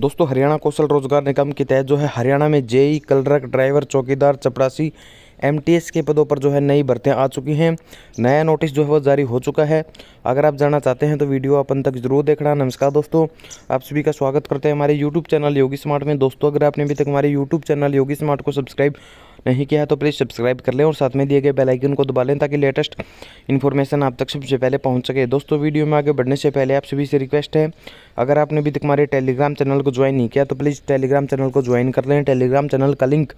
दोस्तों हरियाणा कौशल रोजगार निगम के तहत जो है हरियाणा में जेई कलरक ड्राइवर चौकीदार चपरासी एमटीएस के पदों पर जो है नई भर्तियाँ आ चुकी हैं नया नोटिस जो है वो जारी हो चुका है अगर आप जानना चाहते हैं तो वीडियो अपन तक जरूर देखना नमस्कार दोस्तों आप सभी का स्वागत करते हैं हमारे यूट्यूब चैनल योगी स्मार्ट में दोस्तों अगर आपने अभी तक हमारे यूट्यूब चैनल योगी स्मार्ट को सब्सक्राइब नहीं किया है तो प्लीज़ सब्सक्राइब कर लें और साथ में दिए गए बेलाइकन को दबा लें ताकि लेटेस्ट इन्फॉर्मेशन आप तक सबसे पहले पहुँच सके दोस्तों वीडियो में आगे बढ़ने से पहले आप सभी से रिक्वेस्ट है अगर आपने अभी तक हमारे टेलीग्राम चैनल को ज्वाइन नहीं किया तो प्लीज़ टेलीग्राम चैनल को ज्वाइन कर लें टेलीग्राम चैनल का लिंक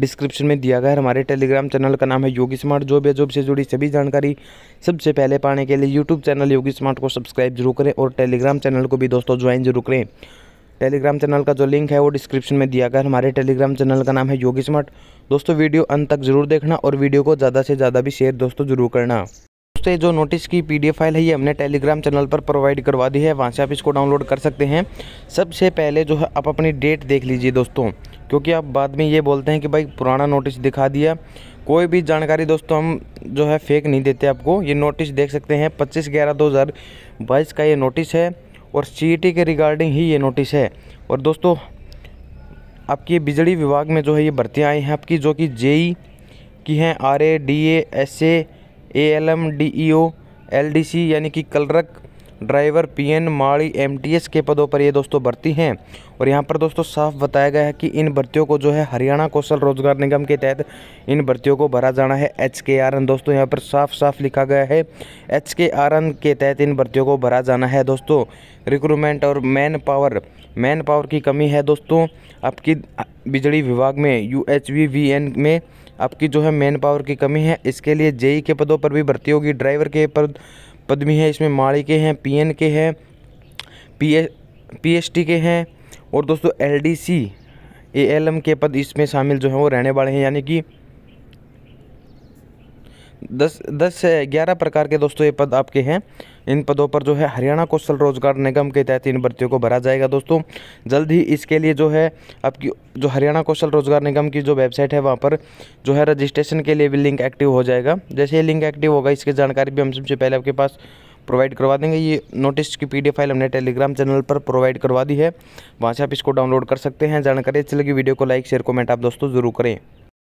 डिस्क्रिप्शन में दिया गया है हमारे टेलीग्राम चैनल का नाम है योगी स्मार्ट जॉब या जॉब से जुड़ी सभी जानकारी सबसे पहले पाने के लिए यूट्यूब चैनल योगी स्मार्ट को सब्सक्राइब जरूर करें और टेलीग्राम चैनल को भी दोस्तों ज्वाइन जरूर करें टेलीग्राम चैनल का जो लिंक है वो डिस्क्रिप्शन में दिया गया है हमारे टेलीग्राम चैनल का नाम है योगी स्मार्ट दोस्तों वीडियो अंत तक ज़रूर देखना और वीडियो को ज़्यादा से ज़्यादा भी शेयर दोस्तों ज़रूर करना दोस्तों जो नोटिस की पीडीएफ फाइल है ये हमने टेलीग्राम चैनल पर प्रोवाइड करवा दी है वहाँ से आप इसको डाउनलोड कर सकते हैं सबसे पहले जो है आप अपनी डेट देख लीजिए दोस्तों क्योंकि आप बाद में ये बोलते हैं कि भाई पुराना नोटिस दिखा दिया कोई भी जानकारी दोस्तों हम जो है फेक नहीं देते आपको ये नोटिस देख सकते हैं पच्चीस ग्यारह दो हज़ार बाईस का ये नोटिस है और सी e के रिगार्डिंग ही ये नोटिस है और दोस्तों आपकी बिजली विभाग में जो है ये भर्तियाँ आई हैं आपकी जो कि जेई की हैं R A D A S A L M D E O L D C यानी कि कलरक ड्राइवर पीएन माड़ी एमटीएस के पदों पर ये दोस्तों भर्ती हैं और यहाँ पर दोस्तों साफ बताया गया है कि इन भर्तियों को जो है हरियाणा कौशल रोजगार निगम के तहत इन भर्तियों को भरा जाना है एच के आर एन दोस्तों यहाँ पर साफ साफ लिखा गया है एच के आर एन के तहत इन भर्तियों को भरा जाना है दोस्तों रिक्रूटमेंट और मैन पावर मैन पावर की कमी है दोस्तों आपकी बिजली विभाग में U H V V N में आपकी जो है मैन पावर की कमी है इसके लिए जेई के पदों पर भी भर्ती होगी ड्राइवर के पद पद भी हैं इसमें माड़ी के हैं पी के हैं पी एस टी के हैं और दोस्तों एल डी के पद इसमें शामिल जो हैं वो रहने वाले हैं यानी कि दस दस से ग्यारह प्रकार के दोस्तों ये पद आपके हैं इन पदों पर जो है हरियाणा कौशल रोजगार निगम के तहत इन भर्तियों को भरा जाएगा दोस्तों जल्द ही इसके लिए जो है आपकी जो हरियाणा कौशल रोजगार निगम की जो वेबसाइट है वहाँ पर जो है रजिस्ट्रेशन के लिए भी लिंक एक्टिव हो जाएगा जैसे ये लिंक एक्टिव होगा इसकी जानकारी भी हम सबसे पहले आपके पास प्रोवाइड करवा देंगे ये नोटिस की पी फाइल हमने टेलीग्राम चैनल पर प्रोवाइड करवा दी है वहाँ से आप इसको डाउनलोड कर सकते हैं जानकारी अच्छी लगी वीडियो को लाइक शेयर कमेंट आप दोस्तों ज़रूर करें